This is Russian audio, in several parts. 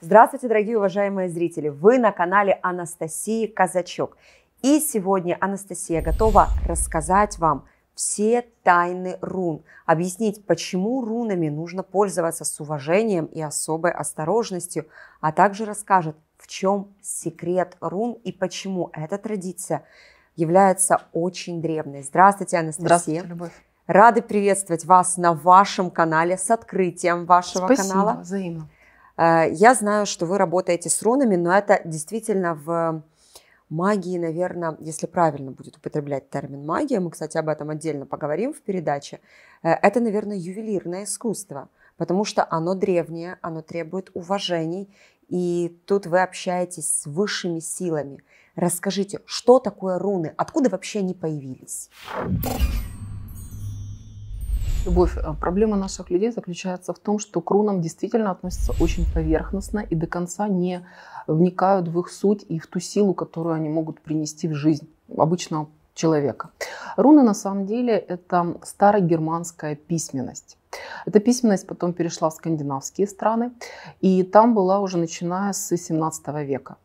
Здравствуйте, дорогие уважаемые зрители! Вы на канале Анастасии Казачок. И сегодня Анастасия готова рассказать вам все тайны рун, объяснить, почему рунами нужно пользоваться с уважением и особой осторожностью, а также расскажет, в чем секрет рун и почему эта традиция является очень древней. Здравствуйте, Анастасия. Здравствуйте, Любовь. Рады приветствовать вас на вашем канале с открытием вашего Спасибо, канала. Спасибо, взаимно. А, я знаю, что вы работаете с рунами, но это действительно в магии, наверное, если правильно будет употреблять термин магия, мы, кстати, об этом отдельно поговорим в передаче, э, это, наверное, ювелирное искусство, потому что оно древнее, оно требует уважений, и тут вы общаетесь с высшими силами. Расскажите, что такое руны, откуда вообще они появились? Любовь, э, проблема наших людей заключается в том, что к рунам действительно относятся очень поверхностно и до конца не вникают в их суть и в ту силу, которую они могут принести в жизнь обычного человека. Руны на самом деле это старогерманская письменность. Эта письменность потом перешла в скандинавские страны, и там была уже начиная с 17 века.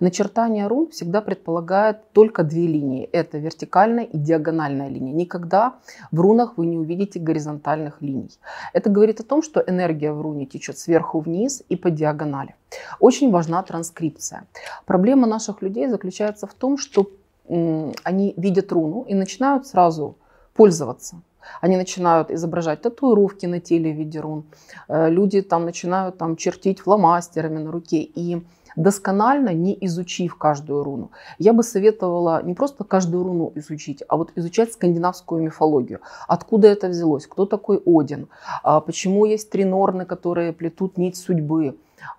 Начертание рун всегда предполагает только две линии. Это вертикальная и диагональная линия. Никогда в рунах вы не увидите горизонтальных линий. Это говорит о том, что энергия в руне течет сверху вниз и по диагонали. Очень важна транскрипция. Проблема наших людей заключается в том, что они видят руну и начинают сразу пользоваться. Они начинают изображать татуировки на теле в виде рун. Э, люди там начинают там, чертить фломастерами на руке. И досконально не изучив каждую руну. Я бы советовала не просто каждую руну изучить, а вот изучать скандинавскую мифологию. Откуда это взялось? Кто такой Один? А почему есть три норны, которые плетут нить судьбы?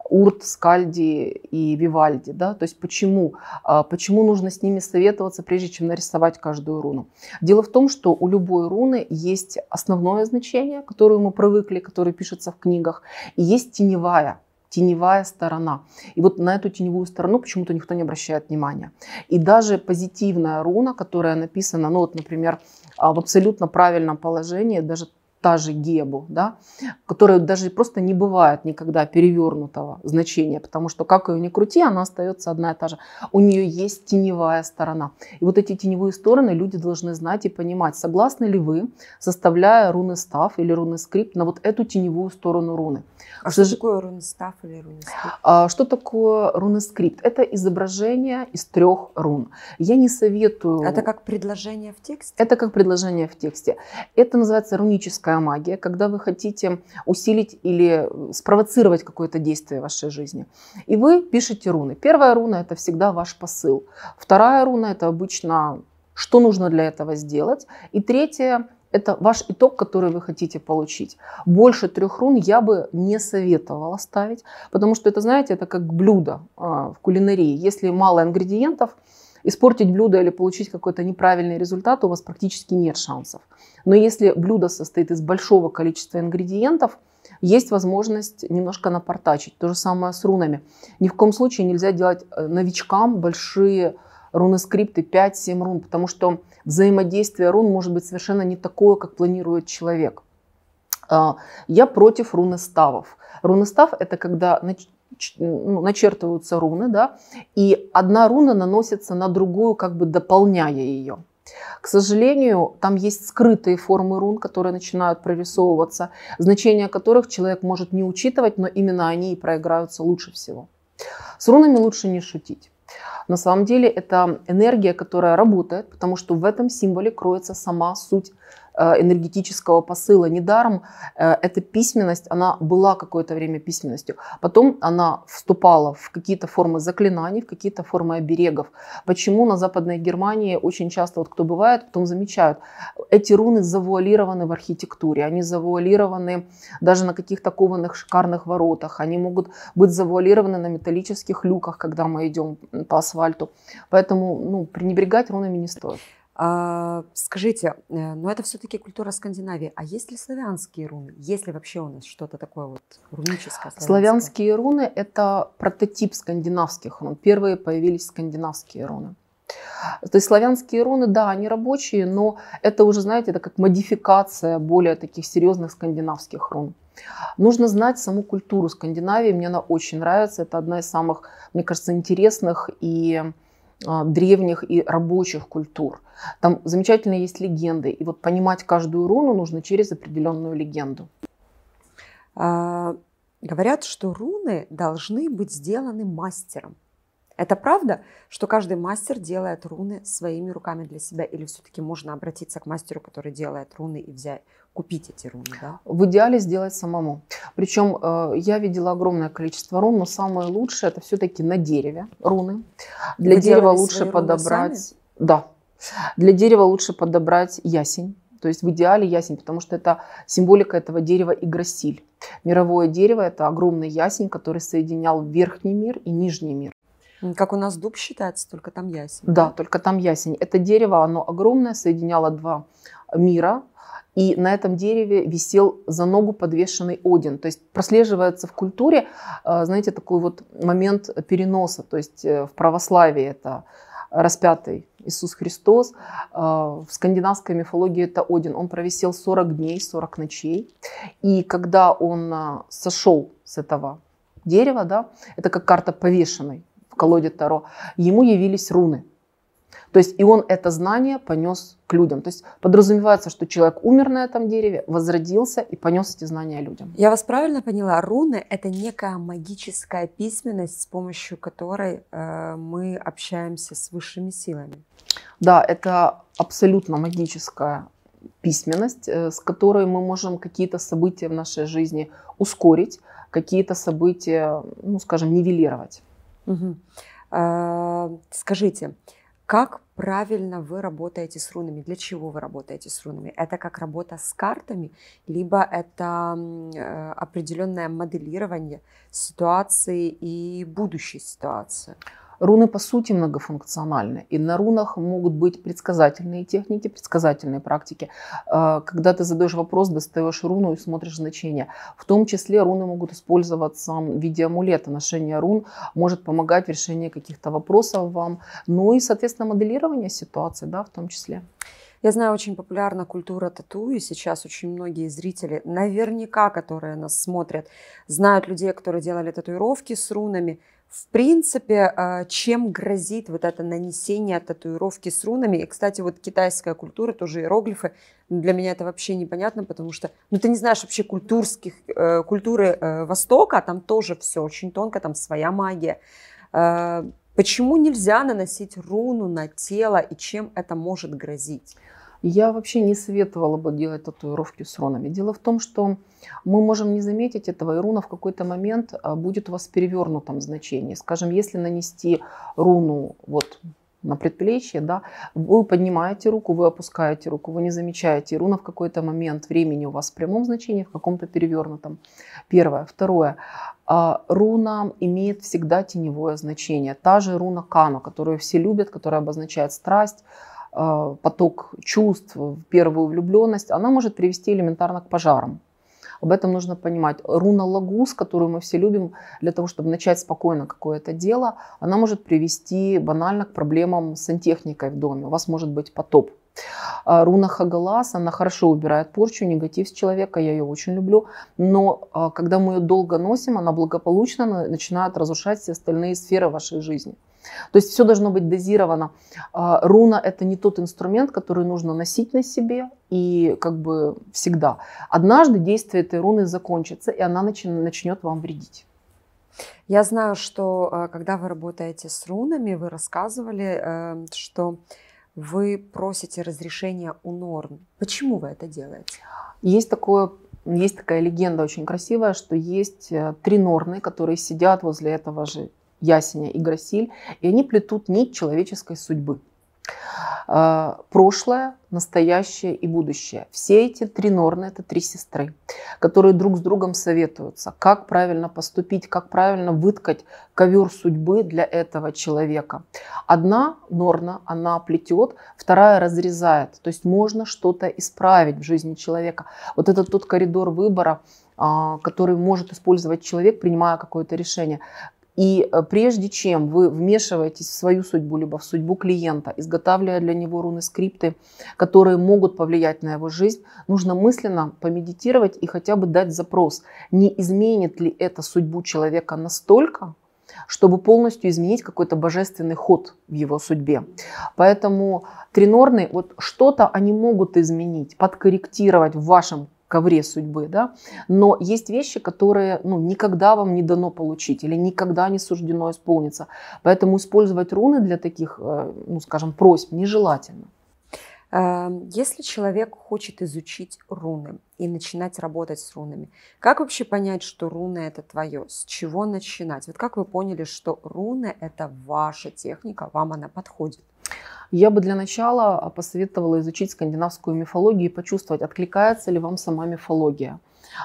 Урт, Скальди и Вивальди. Да? То есть почему? А, почему нужно с ними советоваться, прежде чем нарисовать каждую руну? Дело в том, что у любой руны есть основное значение, которое мы привыкли, которое пишется в книгах, и есть теневая, теневая сторона. И вот на эту теневую сторону почему-то никто не обращает внимания. И даже позитивная руна, которая написана, ну вот, например, а, в абсолютно правильном положении, даже та же гебу, да, которая даже просто не бывает никогда перевернутого значения, потому что как ее ни крути, она остается одна и та же. У нее есть теневая сторона. И вот эти теневые стороны люди должны знать и понимать, согласны ли вы, составляя руны став или руны скрипт на вот эту теневую сторону руны. А что, что такое руны став или руны скрипт? А, что такое руны скрипт? Это изображение из трех рун. Я не советую... Это как предложение в тексте? Это как предложение в тексте. Это называется руническая магия, когда вы хотите усилить или э, спровоцировать какое-то действие в вашей жизни. И вы пишете руны. Первая руна – это всегда ваш посыл. Вторая руна – это обычно, что нужно для этого сделать. И третья – это ваш итог, который вы хотите получить. Больше трех рун я бы не советовала ставить, потому что это, знаете, это как блюдо а, в кулинарии. Если мало ингредиентов – испортить блюдо или получить какой-то неправильный результат у вас практически нет шансов. Но если блюдо состоит из большого количества ингредиентов, есть возможность немножко напортачить. То же самое с рунами. Ни в коем случае нельзя делать э, новичкам большие руноскрипты 5-7 рун, потому что взаимодействие рун может быть совершенно не такое, как планирует человек. А, я против руноставов. Руностав – это когда ну, начертываются руны, да, и одна руна наносится на другую, как бы дополняя ее. К сожалению, там есть скрытые формы рун, которые начинают прорисовываться, значения которых человек может не учитывать, но именно они и проиграются лучше всего. С рунами лучше не шутить. На самом деле это энергия, которая работает, потому что в этом символе кроется сама суть Э, энергетического посыла. Недаром э, эта письменность, она была какое-то время письменностью. Потом она вступала в какие-то формы заклинаний, в какие-то формы оберегов. Почему на Западной Германии очень часто, вот кто бывает, потом замечают, эти руны завуалированы в архитектуре, они завуалированы даже на каких-то кованых шикарных воротах, они могут быть завуалированы на металлических люках, когда мы идем по асфальту. Поэтому ну, пренебрегать рунами не стоит. А, скажите, э, но это все-таки культура Скандинавии. А есть ли славянские руны? Есть ли вообще у нас что-то такое вот руническое? Славянское? Славянские руны – это прототип скандинавских рун. Первые появились скандинавские руны. То есть славянские руны, да, они рабочие, но это уже, знаете, это как модификация более таких серьезных скандинавских рун. Нужно знать саму культуру Скандинавии, мне она очень нравится, это одна из самых, мне кажется, интересных и а, древних и рабочих культур. Там замечательно есть легенды. И вот понимать каждую руну нужно через определенную легенду. А, говорят, что руны должны быть сделаны мастером. Это правда, что каждый мастер делает руны своими руками для себя, или все-таки можно обратиться к мастеру, который делает руны и взять, купить эти руны? Да? В идеале сделать самому. Причем э, я видела огромное количество рун, но самое лучшее это все-таки на дереве руны. Для Вы дерева лучше подобрать. Сами? Да. Для дерева лучше подобрать ясень. То есть в идеале ясень, потому что это символика этого дерева и игросиль. Мировое дерево – это огромный ясень, который соединял верхний мир и нижний мир. Как у нас дуб считается, только там ясень. Да, только там ясень. Это дерево, оно огромное, соединяло два мира. И на этом дереве висел за ногу подвешенный Один. То есть прослеживается в культуре, э, знаете, такой вот момент переноса. То есть э, в православии это распятый Иисус Христос. Э, в скандинавской мифологии это Один. Он провисел 40 дней, 40 ночей. И когда он сошел с этого дерева, да, это как карта повешенной колоде Таро, ему явились руны. То есть и он это знание понес к людям. То есть подразумевается, что человек умер на этом дереве, возродился и понес эти знания людям. Я вас правильно поняла? Руны — это некая магическая письменность, с помощью которой э, мы общаемся с высшими силами. Да, это абсолютно магическая письменность, э, с которой мы можем какие-то события в нашей жизни ускорить, какие-то события, ну, скажем, нивелировать. Угу. А, скажите, как правильно вы работаете с рунами? Для чего вы работаете с рунами? Это как работа с картами, либо это э, определенное моделирование ситуации и будущей ситуации? Руны по сути многофункциональны, и на рунах могут быть предсказательные техники, предсказательные практики. А, когда ты задаешь вопрос, достаешь руну и смотришь значение. В том числе руны могут использоваться в виде амулета. Ношение рун может помогать в решении каких-то вопросов вам, ну и, соответственно, моделирование ситуации да, в том числе. Я знаю, очень популярна культура тату, и сейчас очень многие зрители, наверняка, которые нас смотрят, знают людей, которые делали татуировки с рунами – в принципе, а, чем грозит вот это нанесение татуировки с рунами? И, кстати, вот китайская культура, тоже иероглифы, для меня это вообще непонятно, потому что, ну, ты не знаешь вообще культурских, э, культуры э, Востока, а там тоже все очень тонко, там своя магия. А, почему нельзя наносить руну на тело и чем это может грозить? Я вообще не советовала бы делать татуировки с рунами. Дело в том, что мы можем не заметить этого, и руна в какой-то момент а, будет у вас в перевернутом значении. Скажем, если нанести руну вот на предплечье, да, вы поднимаете руку, вы опускаете руку, вы не замечаете руна в какой-то момент времени у вас в прямом значении, в каком-то перевернутом. Первое. Второе. А, руна имеет всегда теневое значение. Та же руна Кана, которую все любят, которая обозначает страсть, а, поток чувств, в первую влюбленность, она может привести элементарно к пожарам. Об этом нужно понимать. Руна Лагус, которую мы все любим, для того, чтобы начать спокойно какое-то дело, она может привести банально к проблемам с сантехникой в доме. У вас может быть потоп. А, руна Хагалас, она хорошо убирает порчу, негатив с человека, я ее очень люблю. Но а, когда мы ее долго носим, она благополучно начинает разрушать все остальные сферы вашей жизни. То есть все должно быть дозировано. А, руна – это не тот инструмент, который нужно носить на себе и как бы всегда. Однажды действие этой руны закончится, и она начнет вам вредить. Я знаю, что э, когда вы работаете с рунами, вы рассказывали, э, что вы просите разрешения у норм. Почему вы это делаете? Есть такое есть такая легенда очень красивая, что есть э, три норны, которые сидят возле этого же Ясеня и Гросиль, и они плетут нить человеческой судьбы. А, прошлое, настоящее и будущее. Все эти три норны – это три сестры, которые друг с другом советуются, как правильно поступить, как правильно выткать ковер судьбы для этого человека. Одна норна, она плетет, вторая разрезает. То есть можно что-то исправить в жизни человека. Вот это тот коридор выбора, а, который может использовать человек, принимая какое-то решение. И э, прежде чем вы вмешиваетесь в свою судьбу, либо в судьбу клиента, изготавливая для него руны скрипты, которые могут повлиять на его жизнь, нужно мысленно помедитировать и хотя бы дать запрос, не изменит ли это судьбу человека настолько, чтобы полностью изменить какой-то божественный ход в его судьбе. Поэтому тринорные, вот что-то они могут изменить, подкорректировать в вашем ковре судьбы, да, но есть вещи, которые, ну, никогда вам не дано получить или никогда не суждено исполниться, поэтому использовать руны для таких, э, ну, скажем, просьб нежелательно. Э, если человек хочет изучить руны и начинать работать с рунами, как вообще понять, что руны это твое? С чего начинать? Вот как вы поняли, что руны это ваша техника, вам она подходит? Я бы для начала а, посоветовала изучить скандинавскую мифологию и почувствовать, откликается ли вам сама мифология.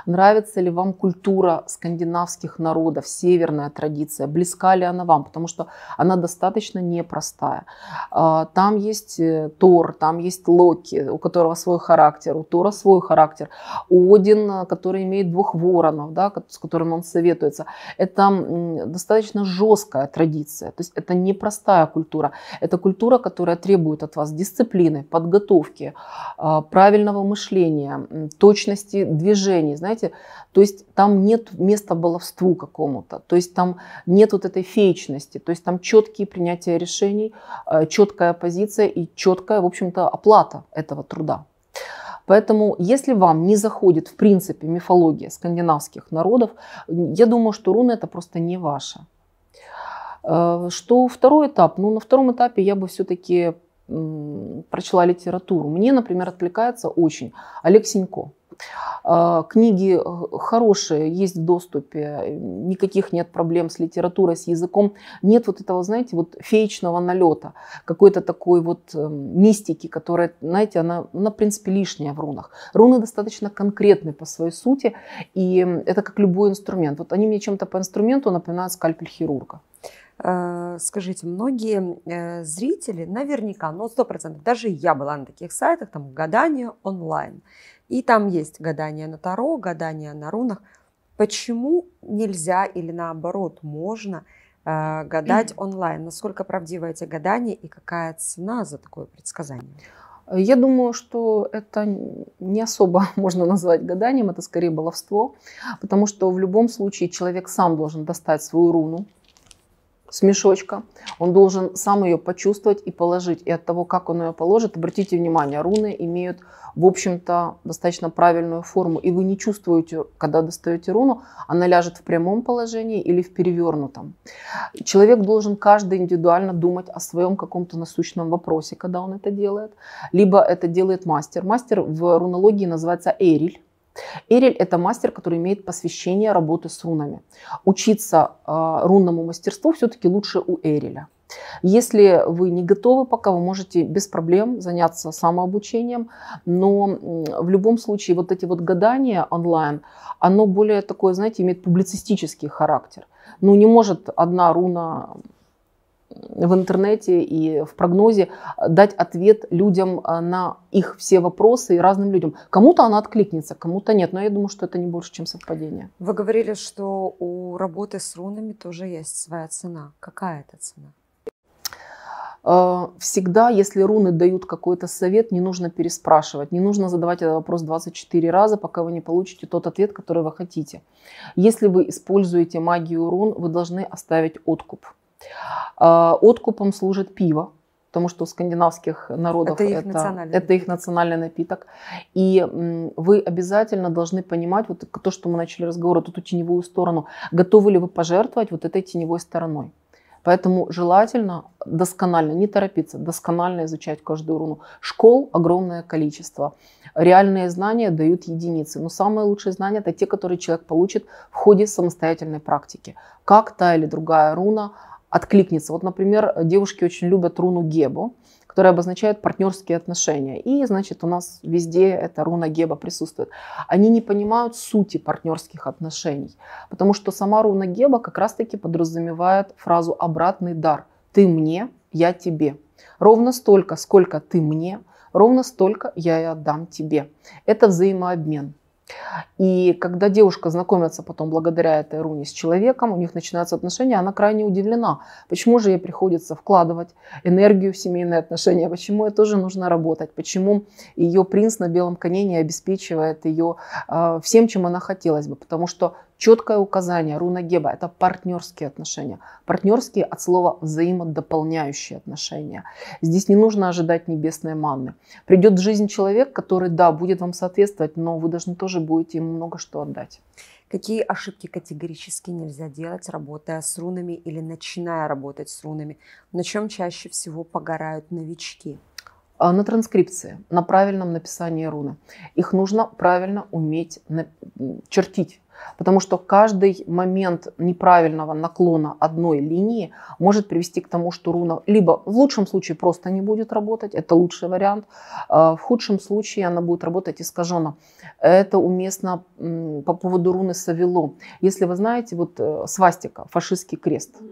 Нравится ли вам культура скандинавских народов, северная традиция, близка ли она вам, потому что она достаточно непростая. А, там есть э, Тор, там есть Локи, у которого свой характер, у Тора свой характер, у Один, э, который имеет двух воронов, да, с которым он советуется. Это достаточно жесткая традиция, то есть это непростая культура. Это культура, которая требует от вас дисциплины, подготовки, а, правильного мышления, точности движения, отношений, знаете, то есть там нет места баловству какому-то, то есть там нет вот этой феечности, то есть там четкие принятия решений, э, четкая позиция и четкая, в общем-то, оплата этого труда. Поэтому, если вам не заходит, в принципе, мифология скандинавских народов, я думаю, что руны это просто не ваше. Э, что второй этап? Ну, на втором этапе я бы все-таки прочла литературу. Мне, например, отвлекается очень Олег Синько. А, книги э, хорошие, есть в доступе, никаких нет проблем с литературой, с языком. Нет вот этого, знаете, вот феечного налета, какой-то такой вот э, мистики, которая, знаете, она, она, в принципе, лишняя в рунах. Руны достаточно конкретны по своей сути, и это как любой инструмент. Вот они мне чем-то по инструменту напоминают скальпель хирурга. Э, скажите, многие э, зрители наверняка, ну, процентов, даже я была на таких сайтах, там, гадания онлайн. И там есть гадания на Таро, гадания на рунах. Почему нельзя или наоборот можно э, гадать онлайн? Насколько правдивы эти гадания и какая цена за такое предсказание? Я думаю, что это не особо можно назвать гаданием, это скорее баловство, потому что в любом случае человек сам должен достать свою руну, с мешочка. Он должен сам ее почувствовать и положить. И от того, как он ее положит, обратите внимание, руны имеют, в общем-то, достаточно правильную форму. И вы не чувствуете, когда достаете руну, она ляжет в прямом положении или в перевернутом. Человек должен каждый индивидуально думать о своем каком-то насущном вопросе, когда он это делает. Либо это делает мастер. Мастер в рунологии называется Эриль Эрель – это мастер, который имеет посвящение работы с рунами. Учиться а, рунному мастерству все-таки лучше у Эреля. Если вы не готовы пока, вы можете без проблем заняться самообучением, но в любом случае вот эти вот гадания онлайн, оно более такое, знаете, имеет публицистический характер. Ну, не может одна руна в интернете и в прогнозе дать ответ людям а, на их все вопросы и разным людям. Кому-то она откликнется, кому-то нет, но я думаю, что это не больше, чем совпадение. Вы говорили, что у работы с рунами тоже есть своя цена. Какая это цена? А, всегда, если руны дают какой-то совет, не нужно переспрашивать, не нужно задавать этот вопрос 24 раза, пока вы не получите тот ответ, который вы хотите. Если вы используете магию рун, вы должны оставить откуп. Э, откупом служит пиво, потому что у скандинавских народов это их, это, национальный. Это их национальный напиток. И вы обязательно должны понимать, вот то, что мы начали разговор, вот эту теневую сторону, готовы ли вы пожертвовать вот этой теневой стороной. Поэтому желательно досконально, не торопиться, досконально изучать каждую руну. Школ огромное количество. Реальные знания дают единицы. Но самые лучшие знания это те, которые человек получит в ходе самостоятельной практики. Как та или другая руна откликнется. Вот, например, девушки очень любят руну Гебу, которая обозначает партнерские отношения. И, значит, у нас везде эта руна Геба присутствует. Они не понимают сути партнерских отношений, потому что сама руна Геба как раз-таки подразумевает фразу «обратный дар». «Ты мне, я тебе». Ровно столько, сколько ты мне, ровно столько я и отдам тебе. Это взаимообмен. И когда девушка знакомится потом благодаря этой руне с человеком, у них начинаются отношения, она крайне удивлена. Почему же ей приходится вкладывать энергию в семейные отношения? Почему ей тоже нужно работать? Почему ее принц на белом коне не обеспечивает ее а, всем, чем она хотелось бы? Потому что Четкое указание руна Геба – это партнерские отношения. Партнерские от слова взаимодополняющие отношения. Здесь не нужно ожидать небесной манны. Придет в жизнь человек, который, да, будет вам соответствовать, но вы должны тоже будете ему много что отдать. Какие ошибки категорически нельзя делать, работая с рунами или начиная работать с рунами? На чем чаще всего погорают новички? А, на транскрипции, на правильном написании руны. Их нужно правильно уметь чертить. Потому что каждый момент неправильного наклона одной линии может привести к тому, что руна либо в лучшем случае просто не будет работать, это лучший вариант, а в худшем случае она будет работать искаженно. Это уместно по поводу руны Савело. Если вы знаете, вот э, свастика, фашистский крест –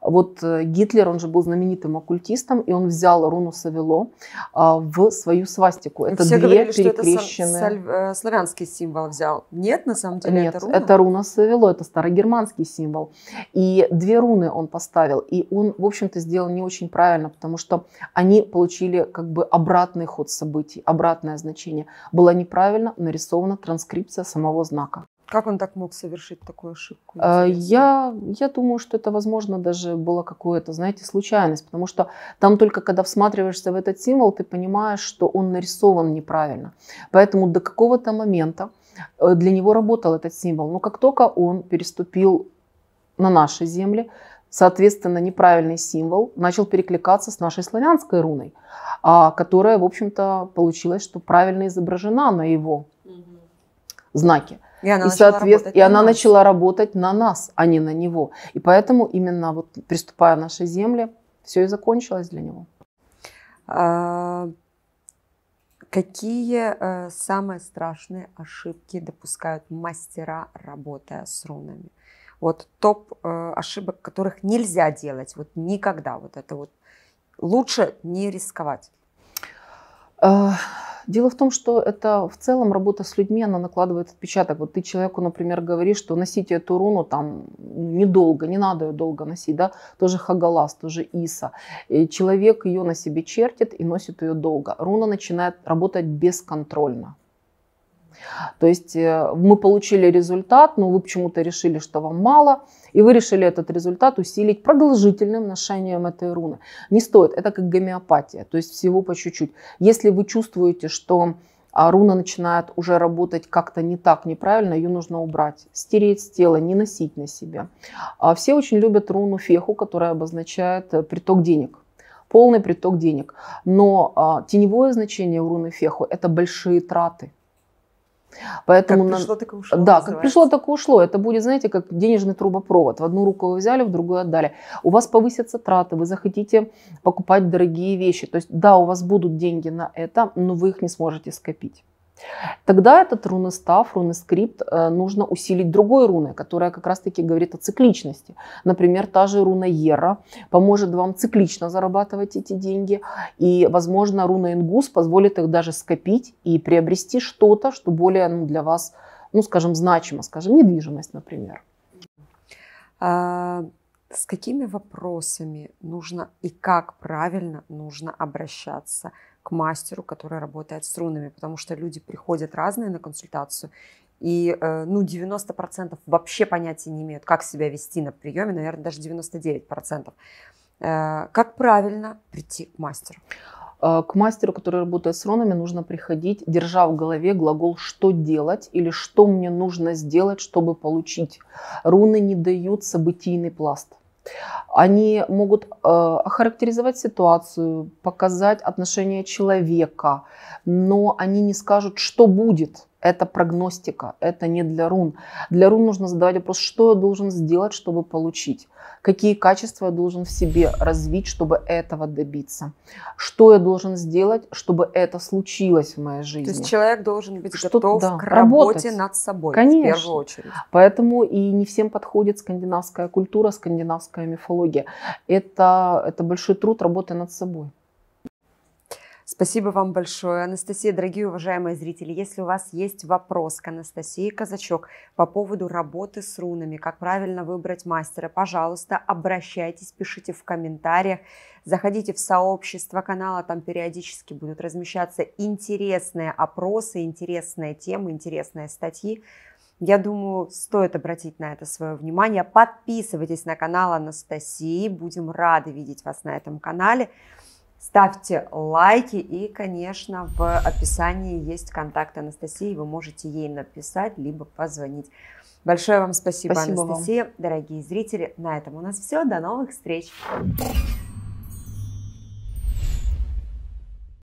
вот э, Гитлер, он же был знаменитым оккультистом, и он взял руну Савело а, в свою свастику. Это Все две говорили, перекрещенные... что это э, славянский символ взял. Нет, на самом деле, Нет, это руна? это руна Савело, это старогерманский символ. И две руны он поставил. И он, в общем-то, сделал не очень правильно, потому что они получили как бы обратный ход событий, обратное значение. Была неправильно нарисована транскрипция самого знака. Как он так мог совершить такую ошибку? Э, я, я думаю, что это, возможно, даже было какое-то, знаете, случайность, потому что там только когда всматриваешься в этот символ, ты понимаешь, что он нарисован неправильно. Поэтому до какого-то момента э, для него работал этот символ. Но как только он переступил на наши земли, соответственно, неправильный символ начал перекликаться с нашей славянской руной, а, которая, в общем-то, получилось, что правильно изображена на его знаке. И она, и, начала, соответ... работать и на она нас. начала работать на нас, а не на него. И поэтому именно вот приступая нашей земле, все и закончилось для него. А, какие а, самые страшные ошибки допускают мастера, работая с рунами? Вот топ а, ошибок, которых нельзя делать, вот никогда. Вот это вот лучше не рисковать. Э, дело в том, что это в целом работа с людьми, она накладывает отпечаток. Вот ты человеку, например, говоришь, что носите эту руну там недолго, не надо ее долго носить, да, тоже хагалас, тоже иса. И человек ее на себе чертит и носит ее долго. Руна начинает работать бесконтрольно. То есть э, мы получили результат, но вы почему-то решили, что вам мало, и вы решили этот результат усилить продолжительным ношением этой руны. Не стоит, это как гомеопатия, то есть всего по чуть-чуть. Если вы чувствуете, что а, руна начинает уже работать как-то не так, неправильно, ее нужно убрать, стереть с тела, не носить на себе. А, все очень любят руну феху, которая обозначает э, приток денег полный приток денег. Но а, теневое значение у руны феху – это большие траты – Поэтому как пришло, так и ушло. Да, как пришло, так и ушло. Это будет, знаете, как денежный трубопровод. В одну руку вы взяли, в другую отдали. У вас повысятся траты, вы захотите покупать дорогие вещи. То есть, да, у вас будут деньги на это, но вы их не сможете скопить. Тогда этот рунестав, рунескрипт э, нужно усилить другой руной, которая как раз-таки говорит о цикличности. Например, та же руна Ера поможет вам циклично зарабатывать эти деньги. И, возможно, руна Ингус позволит их даже скопить и приобрести что-то, что более ну, для вас, ну, скажем, значимо, скажем, недвижимость, например. А с какими вопросами нужно и как правильно нужно обращаться – к мастеру, который работает с рунами, потому что люди приходят разные на консультацию, и э, ну, 90% вообще понятия не имеют, как себя вести на приеме, наверное, даже 99%. Э, как правильно прийти к мастеру? Э, к мастеру, который работает с ронами, нужно приходить, держа в голове глагол «что делать» или «что мне нужно сделать, чтобы получить». Руны не дают событийный пласт. Они могут э, охарактеризовать ситуацию, показать отношение человека, но они не скажут, что будет. Это прогностика, это не для рун. Для рун нужно задавать вопрос, что я должен сделать, чтобы получить, какие качества я должен в себе развить, чтобы этого добиться, что я должен сделать, чтобы это случилось в моей жизни. То есть человек должен быть что, готов да, к работе работать. над собой Конечно. в первую очередь. Поэтому и не всем подходит скандинавская культура, скандинавская мифология. Это, это большой труд работы над собой. Спасибо вам большое, Анастасия. Дорогие уважаемые зрители, если у вас есть вопрос к Анастасии Казачок по поводу работы с рунами, как правильно выбрать мастера, пожалуйста, обращайтесь, пишите в комментариях, заходите в сообщество канала, там периодически будут размещаться интересные опросы, интересные темы, интересные статьи. Я думаю, стоит обратить на это свое внимание. Подписывайтесь на канал Анастасии, будем рады видеть вас на этом канале. Ставьте лайки и, конечно, в описании есть контакт Анастасии, вы можете ей написать, либо позвонить. Большое вам спасибо, спасибо Анастасия. Вам. Дорогие зрители, на этом у нас все. До новых встреч!